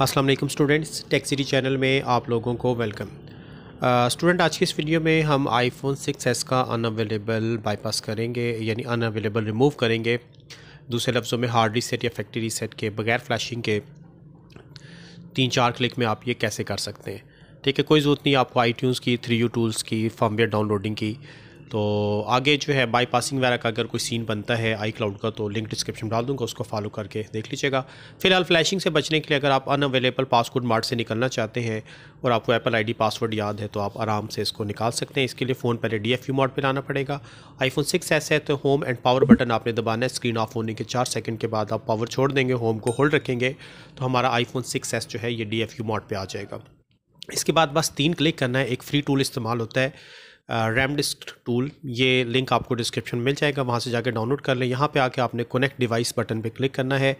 अस्सलाम वालेकुम students tech city channel में आप लोगों को वेलकम स्टूडेंट uh, आज की इस वीडियो में हम आईफोन 6s का अनअवेलेबल बाईपास करेंगे यानी अनअवेलेबल रिमूव करेंगे दूसरे लफ्ज़ों में हार्ड रीसेट या फैक्ट्री रीसेट के बगैर फ्लैशिंग के तीन चार क्लिक में आप ये कैसे कर सकते हैं ठीक है कोई ज़रूरत नहीं आपको आई की थ्री यू टूल्स की फॉर्मवेयर डाउनलोडिंग की तो आगे जो है बाईपासिंग वगैरह का अगर कोई सीन बनता है आई क्लाउड का तो लिंक डिस्क्रिप्शन डाल दूंगा उसको फॉलो करके देख लीजिएगा फिलहाल फ्लैशिंग से बचने के लिए अगर आप अनअवेलेबल पासवर्ड मार्ट से निकलना चाहते हैं और आपको एप्पल आईडी पासवर्ड याद है तो आप आराम से इसको निकाल सकते हैं इसके लिए फ़ोन पहले डी एफ यू मॉड पर लाना पड़ेगा फोन सिक्स एस है तो होम एंड पावर बटन आपने दबाना है स्क्रीन ऑफ होने के चार सेकेंड के बाद आप पावर छोड़ देंगे होम को होल्ड रखेंगे तो हमारा आई सिक्स एस जो है ये डी एफ यू पर आ जाएगा इसके बाद बस तीन क्लिक करना है एक फ्री टूल इस्तेमाल होता है रैम डिस्क टूल ये लिंक आपको डिस्क्रिप्शन मिल जाएगा वहाँ से जाकर डाउनलोड कर लें यहाँ पे आके आपने कनेक्ट डिवाइस बटन पे क्लिक करना है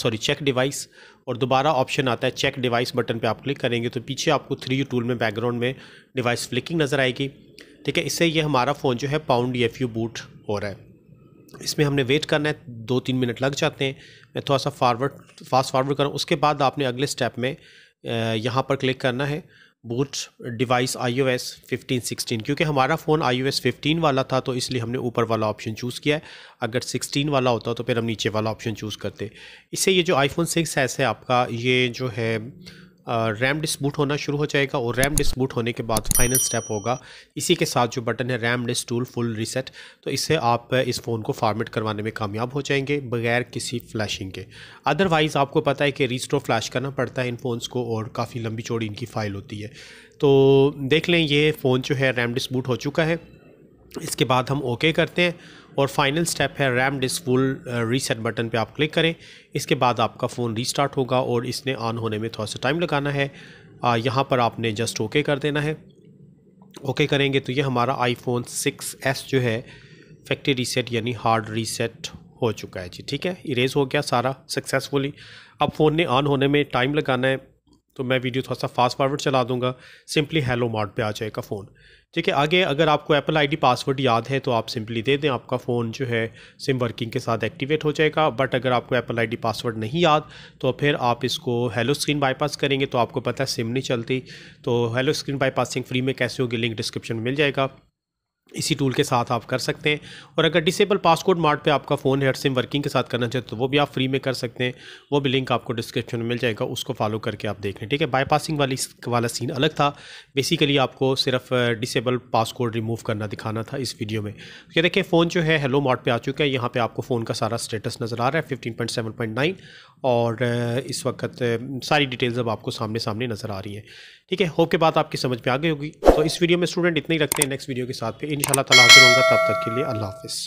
सॉरी चेक डिवाइस और दोबारा ऑप्शन आता है चेक डिवाइस बटन पे आप क्लिक करेंगे तो पीछे आपको थ्री टूल में बैकग्राउंड में डिवाइस फ्लिकिंग नज़र आएगी ठीक है इससे ये हमारा फ़ोन जो है पाउंड एफ यू बूट हो रहा है इसमें हमने वेट करना है दो तीन मिनट लग जाते हैं मैं थोड़ा सा फारवर्ड फास्ट फारवर्ड करूँ उसके बाद आपने अगले स्टेप में uh, यहाँ पर क्लिक करना है boot device iOS fifteen sixteen क्योंकि हमारा phone iOS fifteen वाला था तो इसलिए हमने ऊपर वाला ऑप्शन चूज़ किया है अगर सिक्सटीन वाला होता तो फिर हम नीचे वाला ऑप्शन चूज़ करते इससे ये जो फोन सिक्स एस है आपका ये जो है रैम डिस्क बूट होना शुरू हो जाएगा और रैम डिस्क बूट होने के बाद फाइनल स्टेप होगा इसी के साथ जो बटन है RAM disk tool full reset तो इससे आप इस फ़ोन को फॉर्मेट करवाने में कामयाब हो जाएंगे बगैर किसी फ्लैशिंग के अदरवाइज़ आपको पता है कि रीस्टोर फ्लैश करना पड़ता है इन फ़ोन को और काफ़ी लंबी चौड़ी इनकी फ़ाइल होती है तो देख लें ये फ़ोन जो है रैम डिस्क बूट हो चुका है इसके बाद हम ओके करते हैं और फाइनल स्टेप है RAM disk full reset button पे आप क्लिक करें इसके बाद आपका फ़ोन रीस्टार्ट होगा और इसने ऑन होने में थोड़ा सा टाइम लगाना है यहाँ पर आपने जस्ट ओके कर देना है ओके करेंगे तो ये हमारा आईफोन 6s जो है फैक्ट्री रीसेट यानी हार्ड रीसेट हो चुका है जी ठीक है इरेज हो गया सारा सक्सेसफुली अब फ़ोन ने ऑन होने में टाइम लगाना है तो मैं वीडियो थोड़ा सा फास्ट फॉरवर्ड चला दूंगा सिंपली हेलो मार्ट पे आ जाएगा फ़ोन ठीक है आगे अगर आपको एप्पल आईडी पासवर्ड याद है तो आप सिंपली दे दें आपका फ़ोन जो है सिम वर्किंग के साथ एक्टिवेट हो जाएगा बट अगर आपको एप्पल आईडी पासवर्ड नहीं याद तो फिर आप इसको हेलो स्क्रीन बाईपास करेंगे तो आपको पता है सिम नहीं चलती तो हेलो स्क्रीन बाईपासिंग फ्री में कैसे होगी लिंक डिस्क्रिप्शन में मिल जाएगा इसी टूल के साथ आप कर सकते हैं और अगर डिसेबल पासकोड मार्ट पे आपका फ़ोन हेड सिम वर्किंग के साथ करना चाहते तो वो भी आप फ्री में कर सकते हैं वो भी लिंक आपको डिस्क्रिप्शन में मिल जाएगा उसको फॉलो करके आप देख लें ठीक है बाईपासिंग वाली वाला सीन अलग था बेसिकली आपको सिर्फ डिसेबल पासकोड रिमूव करना दिखाना था इस वीडियो में ये देखिए फ़ोन जो है हेलो मार्ट पर आ चुका है यहाँ पर आपको फ़ोन का सारा स्टेटस नज़र आ रहा है फिफ्टीन और इस वक्त सारी डिटेल्स अब आपको सामने सामने नज़र आ रही है ठीक है होप के बाद आपकी समझ में आ गई होगी तो इस वीडियो में स्टूडेंट इतने ही रखते हैं नेक्स्ट वीडियो के साथ पे इन ताला हाजिर होगा तब तक के लिए अल्लाह हाफिज़